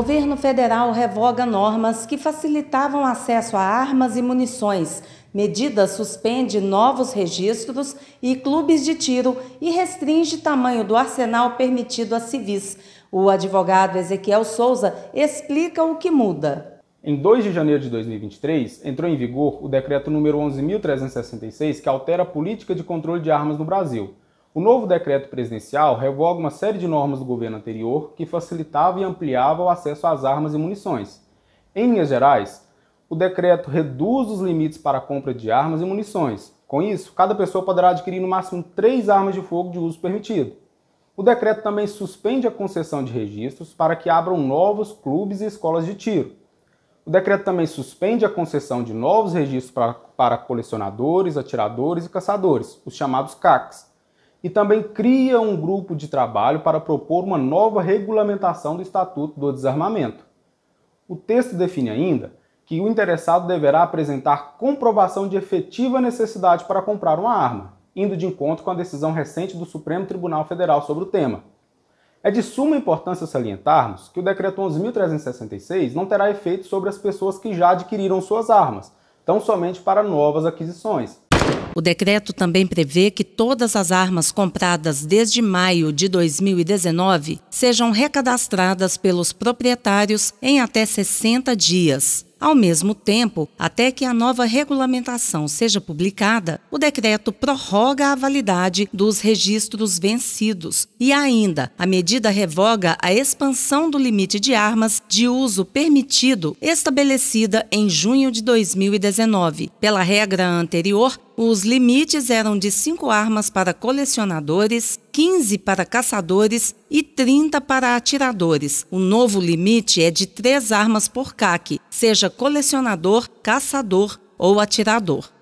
Governo federal revoga normas que facilitavam acesso a armas e munições. Medida suspende novos registros e clubes de tiro e restringe tamanho do arsenal permitido a civis. O advogado Ezequiel Souza explica o que muda. Em 2 de janeiro de 2023, entrou em vigor o decreto número 11.366, que altera a política de controle de armas no Brasil. O novo decreto presidencial revoga uma série de normas do governo anterior que facilitava e ampliava o acesso às armas e munições. Em Minas Gerais, o decreto reduz os limites para a compra de armas e munições. Com isso, cada pessoa poderá adquirir no máximo três armas de fogo de uso permitido. O decreto também suspende a concessão de registros para que abram novos clubes e escolas de tiro. O decreto também suspende a concessão de novos registros para, para colecionadores, atiradores e caçadores, os chamados CACs e também cria um grupo de trabalho para propor uma nova regulamentação do Estatuto do Desarmamento. O texto define ainda que o interessado deverá apresentar comprovação de efetiva necessidade para comprar uma arma, indo de encontro com a decisão recente do Supremo Tribunal Federal sobre o tema. É de suma importância salientarmos que o Decreto 11.366 não terá efeito sobre as pessoas que já adquiriram suas armas, tão somente para novas aquisições o decreto também prevê que todas as armas compradas desde maio de 2019 sejam recadastradas pelos proprietários em até 60 dias. Ao mesmo tempo, até que a nova regulamentação seja publicada, o decreto prorroga a validade dos registros vencidos e ainda a medida revoga a expansão do limite de armas de uso permitido estabelecida em junho de 2019. Pela regra anterior, os limites eram de 5 armas para colecionadores, 15 para caçadores e 30 para atiradores. O novo limite é de 3 armas por CAC, seja colecionador, caçador ou atirador.